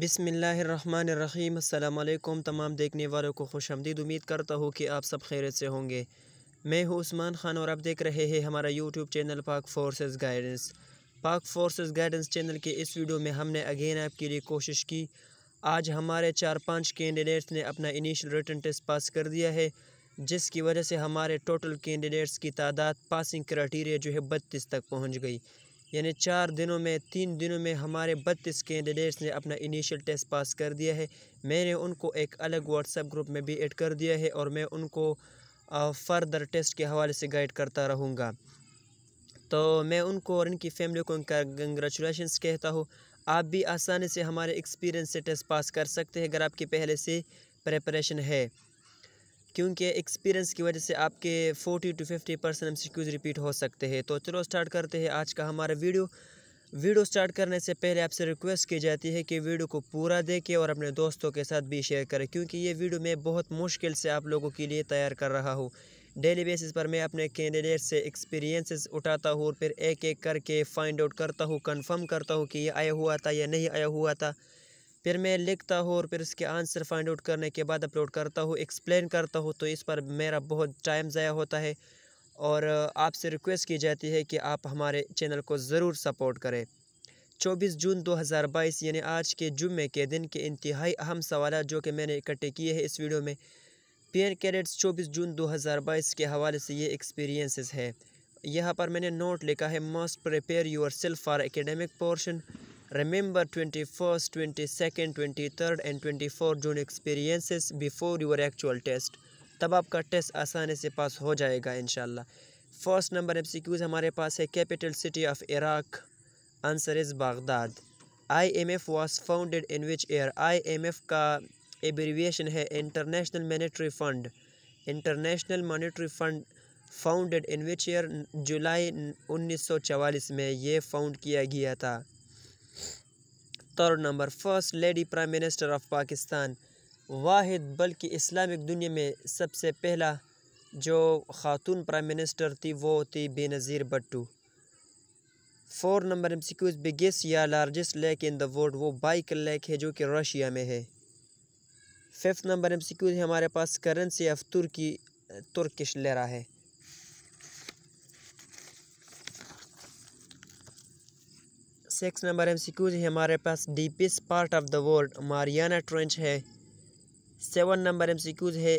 बिसमीम अल्लाम तमाम देखने वालों को खुश आमदीद उम्मीद करता हूँ कि आप सब खैरत से होंगे मैं हूँ उस्मान खान और आप देख रहे हैं हमारा YouTube channel Pak forces guidance Pak forces guidance channel के इस वीडियो में हमने अगेन आपके लिए कोशिश की आज हमारे चार पाँच कैंडिडेट्स ने अपना इनिशियल रिटर्न टेस्ट पास कर दिया है जिसकी वजह से हमारे टोटल कैंडिडेट्स की तादाद पासिंग क्राइटेरिया जो है बत्तीस तक पहुँच गई यानी चार दिनों में तीन दिनों में हमारे बत्तीस कैंडिडेट्स ने अपना इनिशियल टेस्ट पास कर दिया है मैंने उनको एक अलग व्हाट्सएप ग्रुप में भी ऐड कर दिया है और मैं उनको फर्दर टेस्ट के हवाले से गाइड करता रहूँगा तो मैं उनको और इनकी फैमिली को कंग्रेचुलेशन कहता हूँ आप भी आसानी से हमारे एक्सपीरियंस से टेस्ट पास कर सकते हैं अगर आपकी पहले से प्रेपरेशन है क्योंकि एक्सपीरियंस की वजह से आपके 40 टू 50 परसेंट एम रिपीट हो सकते हैं तो चलो स्टार्ट करते हैं आज का हमारा वीडियो वीडियो स्टार्ट करने से पहले आपसे रिक्वेस्ट की जाती है कि वीडियो को पूरा देखें और अपने दोस्तों के साथ भी शेयर करें क्योंकि ये वीडियो मैं बहुत मुश्किल से आप लोगों के लिए तैयार कर रहा हूँ डेली बेसिस पर मैं अपने कैंडिडेट से एक्सपीरियंसेस उठाता हूँ और फिर एक एक करके फाइंड आउट करता हूँ कंफर्म करता हूँ कि ये आया हुआ था या नहीं आया हुआ था फिर मैं लिखता हूँ और फिर उसके आंसर फाइंड आउट करने के बाद अपलोड करता हूँ एक्सप्लेन करता हूँ तो इस पर मेरा बहुत टाइम ज़ाया होता है और आपसे रिक्वेस्ट की जाती है कि आप हमारे चैनल को ज़रूर सपोर्ट करें 24 जून 2022 यानी आज के जुम्मे के दिन के इंतहाई अहम सवाल जो कि मैंने इकट्ठे किए हैं इस वीडियो में पी कैडेट्स चौबीस जून 2022 के हवाले से ये एक्सपीरियंसेस है यहाँ पर मैंने नोट लिखा है must prepare yourself for academic portion Remember 21st, 22nd, 23rd and 24 June experiences before your actual test तब आपका टेस्ट आसानी से पास हो जाएगा इन फर्स्ट नंबर एमसीक्यूज हमारे पास है capital city of Iraq answer is Baghdad IMF was founded in which year IMF का एब्रीविएशन है international monetary fund international monetary fund founded in which year जुलाई 1944 में ये फाउंड किया गया था third number first lady prime minister of Pakistan वाहिद बल्कि इस्लामिक दुनिया में सबसे पहला जो खातून प्राइम मिनिस्टर थी वो थी Benazir Bhutto four number M C Qs biggest या largest lake in the world वो बाइक लेक है जो कि रशिया में है fifth number M C Qs हमारे पास currency of Turkey Turkish lira है six number M C Qs है हमारे पास deepest part of the world Mariana trench है seven number M C Qs है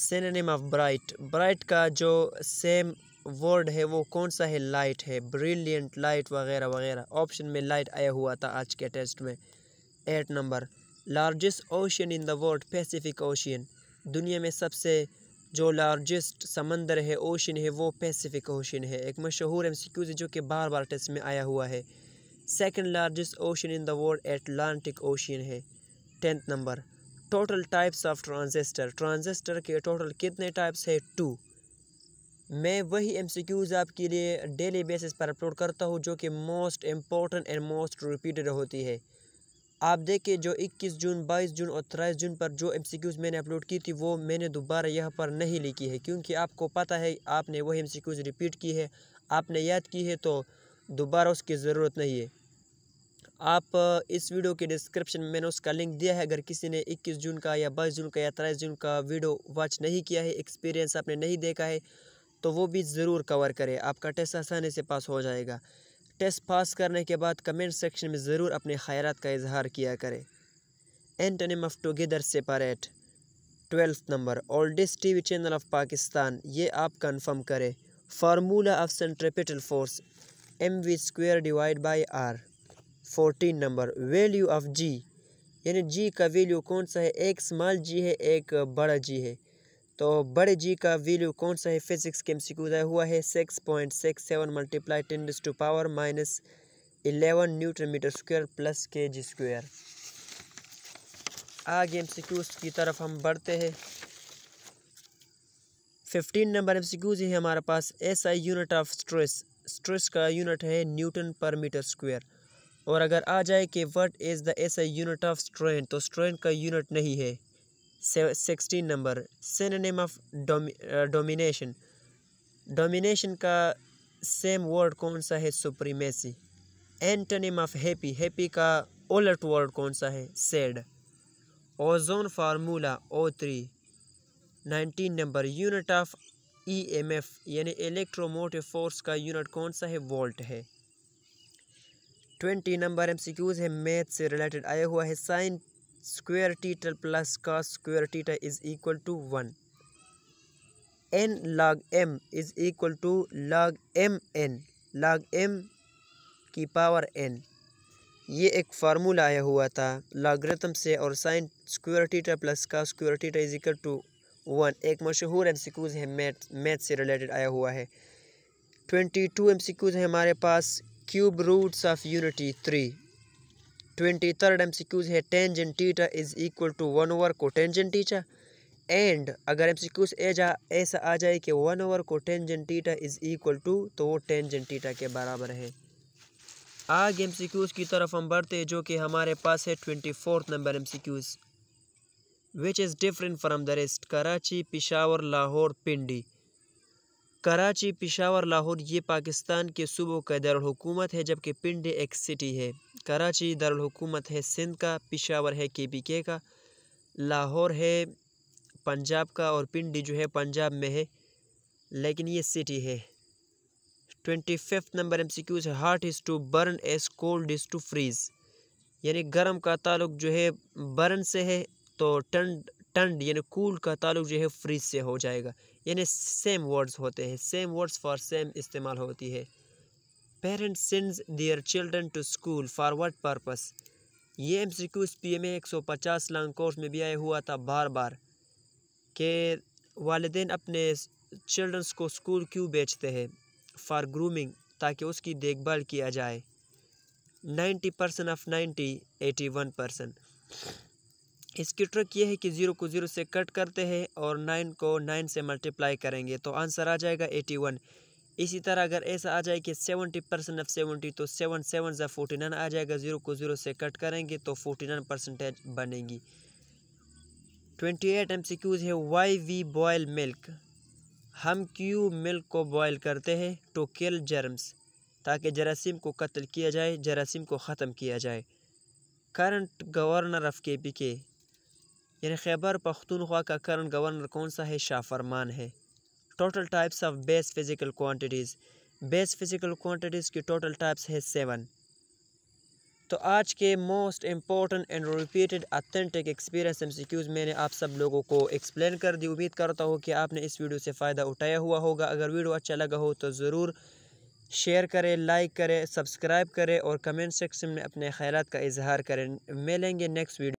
सिनेम ऑफ ब्राइट ब्राइट का जो सेम वर्ड है वो कौन सा है लाइट है ब्रिलियंट लाइट वगैरह वगैरह ऑप्शन में लाइट आया हुआ था आज के टेस्ट में eight number largest ocean in the world Pacific ocean दुनिया में सबसे जो लार्जेस्ट समंदर है ओशन है वो पैसिफिक ओशन है एक मशहूर एम सी क्यूज़ जो कि बार बार टेस्ट में आया हुआ है second largest ocean in the world Atlantic ocean है tenth number total types of transistor transistor के टोटल कितने टाइप्स है टू मैं वही एम सी क्यूज़ आपके लिए डेली बेसिस पर अपलोड करता हूँ जो कि most important and most repeated होती है आप देखिए जो 21 जून 22 जून और 23 जून पर जो एम मैंने अपलोड की थी वो मैंने दोबारा यहाँ पर नहीं लिखी है क्योंकि आपको पता है आपने वही एम रिपीट की है आपने याद की है तो दोबारा उसकी ज़रूरत नहीं है आप इस वीडियो के डिस्क्रिप्शन में मैंने उसका लिंक दिया है अगर किसी ने 21 जून का या 22 जून का या तेईस जून का वीडियो वॉच नहीं किया है एक्सपीरियंस आपने नहीं देखा है तो वो भी ज़रूर कवर करें आपका टेस्ट आसानी से पास हो जाएगा टेस्ट पास करने के बाद कमेंट सेक्शन में ज़रूर अपने ख्याल का इजहार किया करें antonym of together separate twelfth number oldest TV channel of Pakistan ये आप कंफर्म करें formula of centripetal force M V square divide by R fourteen number value of G यानी जी का वैल्यू कौन सा है एक स्मॉल जी है एक बड़ा जी है तो बड़े जी का वैल्यू कौन सा है फिजिक्स के एमसीक्यू हुआ है six point six seven multiply ten to power minus eleven newton metre square plus K G square आगे एम की तरफ हम बढ़ते हैं fifteen number M C Qs है हमारे पास ऐसा यूनिट ऑफ स्ट्रेस स्ट्रेस का यूनिट है न्यूटन पर मीटर स्क्वायर और अगर आ जाए कि व्हाट इज़ द ऐसा यूनिट ऑफ स्ट्रेन तो स्ट्रेन का यूनिट नहीं है sixteen number synonym of domination domination का सेम वर्ड कौन सा है supremacy antonym of happy happy का ओलट वर्ड कौन सा है sad ozone formula O three nineteen number unit of E M F यानी इलेक्ट्रोमोटिव फोर्स का यूनिट कौन सा है वोल्ट है twenty number M C Qs है मैथ से रिलेटेड आया हुआ है sine square theta plus cos square theta is equal to one N log M is equal to log M N log M की पावर एन ये एक formula आया हुआ था लॉगरिथम से और sine square theta plus cos square theta is equal to one एक मशहूर एम सिक्यूज़ है मैथ मैथ से रिलेटेड आया हुआ है ट्वेंटी टू एम सिक्यूज़ है हमारे पास cube roots of unity three twenty third M C Qs है tangent theta is equal to one over cotan cotangent theta and अगर एम सी क्यूज एजा ऐसा आ जाए कि one over cotan cotangent theta is equal to तो वो ten जन टीटा के बराबर है आगे एम सी क्यूज़ की तरफ हम बढ़ते हैं जो कि हमारे पास है twenty fourth number M C MCQs which is different from the rest Karachi Peshawar Lahore Pindi Karachi Peshawar Lahore ये पाकिस्तान के सूबों का दारकूमत है जबकि पिंडी एक सिटी है कराची दारकूमत है सिंध का पिशावर है के पी के का लाहौर है पंजाब का और पिंडी जो है पंजाब में है लेकिन ये सिटी है twenty fifth number M C Qs है heat is to burn as cold is to freeze यानी गर्म का ताल्लुक जो है बर्न से है तो टंड टंड यानी कूल का ताल्लुक जो है फ्रीज से हो जाएगा यानी सेम वर्ड्स होते हैं सेम वर्ड्स फॉर सेम इस्तेमाल होती है parents sends their children to school for what purpose ये M C MCQs P M A एक सौ पचास लॉन्ग कोर्स में भी आया हुआ था बार बार के वालदे अपने चिल्ड्रंस को स्कूल क्यों बेचते हैं फॉर ग्रूमिंग ताकि उसकी देखभाल किया जाए ninety percent of ninety eighty one percent इसकी ट्रिक ये है कि ज़ीरो को ज़ीरो से कट करते हैं और नाइन को नाइन से मल्टीप्लाई करेंगे तो आंसर आ जाएगा एटी वन इसी तरह अगर ऐसा आ जाए कि सेवेंटी परसेंट ऑफ सेवेंटी तो सेवन सेवन ज़ा फोर्टी नाइन आ जाएगा ज़ीरो को ज़ीरो से कट करेंगे तो फोर्टी नाइन परसेंटेज बनेगी twenty eight M C Qs है वाई वी बॉयल मिल्क हम क्यों मिल्क को बॉयल करते हैं टू किल जर्म्स ताकि जरासीम को कत्ल किया जाए जरासीम को ख़त्म किया जाए current governor of K P K यानी खैबर पख्तूनख्वा का करंट गवर्नर कौन सा है शाह फरमान है total types of base physical quantities base physical quantities की टोटल टाइप्स है सेवन तो आज के most important and repeated authentic experience MCQs मैंने आप सब लोगों को एक्सप्लेन कर दी उम्मीद करता हूँ कि आपने इस वीडियो से फ़ायदा उठाया हुआ होगा अगर वीडियो अच्छा लगा हो तो ज़रूर शेयर करें लाइक करें सब्सक्राइब करें और कमेंट सेक्शन में अपने ख्याल का इजहार करें मिलेंगे नेक्स्ट वीडियो